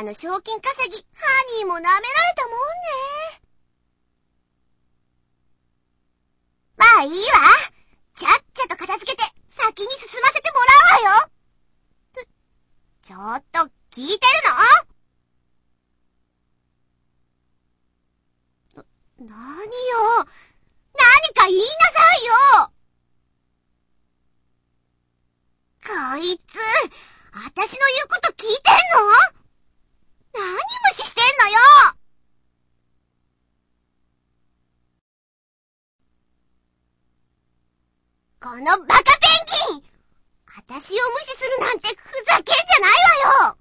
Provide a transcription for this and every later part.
かの賞金稼ぎ、ハニーも舐められたもんね。まあいいわ。ちゃっちゃと片付けて、先に進ませてもらうわよ。ちょ、ちょっと聞いてるのな、何よ。何か言いなさいよこいつ、私の言うことこのバカペンギン私を無視するなんてふざけんじゃないわよ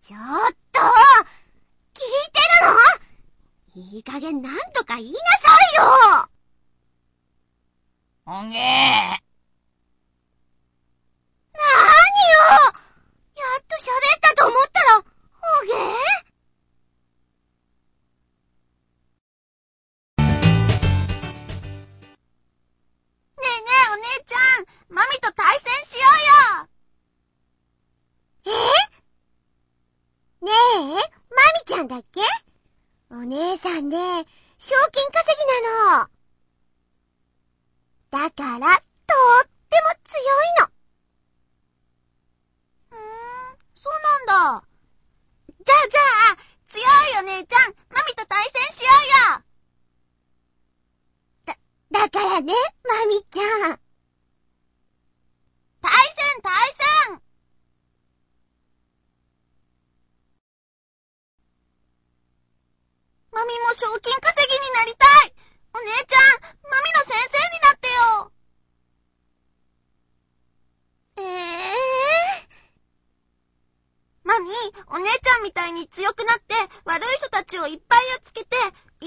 ちょっと聞いてるのいい加減なんとか言いなさいよおげーお姉さんね、賞金稼ぎなの。だから、とーっても強いの。姉ちゃんみたいに強くなって、悪い人たちをいっぱいやっつけて、いっぱいい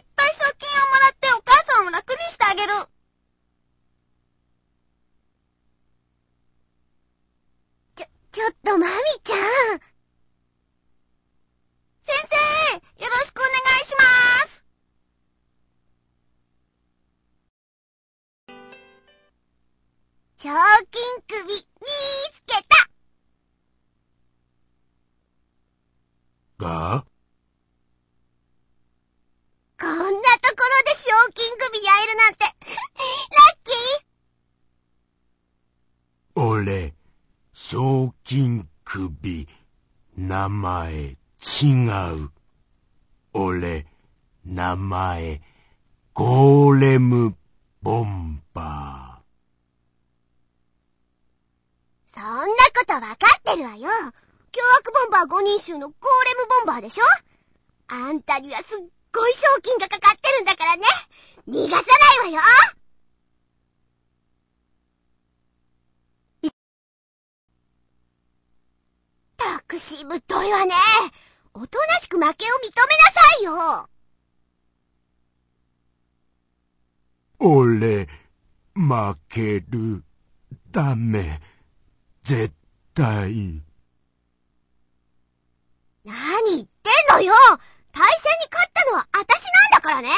っぱい賞金をもらってお母さんを楽にしてあげる。ちょ、ちょっとまみちゃん。先生、よろしくお願いします。賞金首。賞金首、名前違う。俺、名前、ゴーレムボンバー。そんなことわかってるわよ。凶悪ボンバー5人衆のゴーレムボンバーでしょあんたにはすっごい賞金がかかってるんだからね。逃がさないわよったくしぶといわね。おとなしく負けを認めなさいよ。俺、負ける、ダメ、絶対。何言ってんのよ対戦に勝ったのは私なんだからね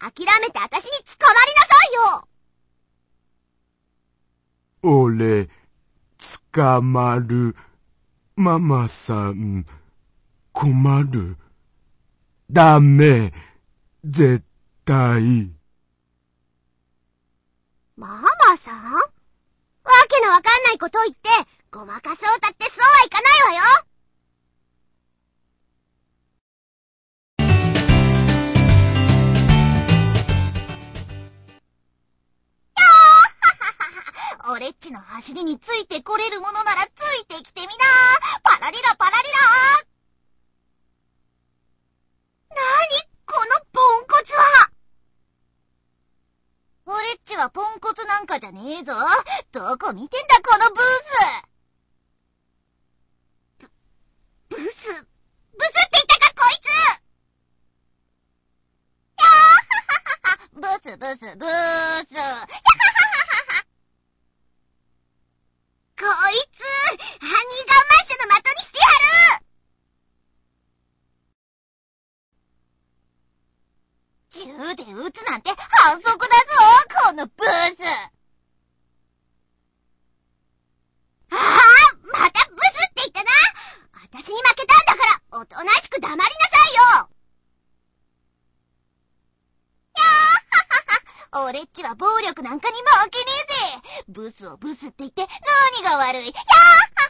諦めて私に捕まりなさいよ俺、捕まる。ママさん、困る。ダメ、絶対。ママさんわけのわかんないことを言って、ごまかそうたって俺っちの走りについてこれるものならついてきてみなパラリラパラリラなにこのポンコツは俺っちはポンコツなんかじゃねえぞ。どこ見てんだ、このブースブ、ブス、ブスって言ったか、こいつやーはははは、ブスブスブースに撃つなんて反則だぞ、このブースああまたブスって言ったな私に負けたんだから、おとなしく黙りなさいよ俺っちは暴力なんかに負けねえぜブスをブスって言って何が悪いやはは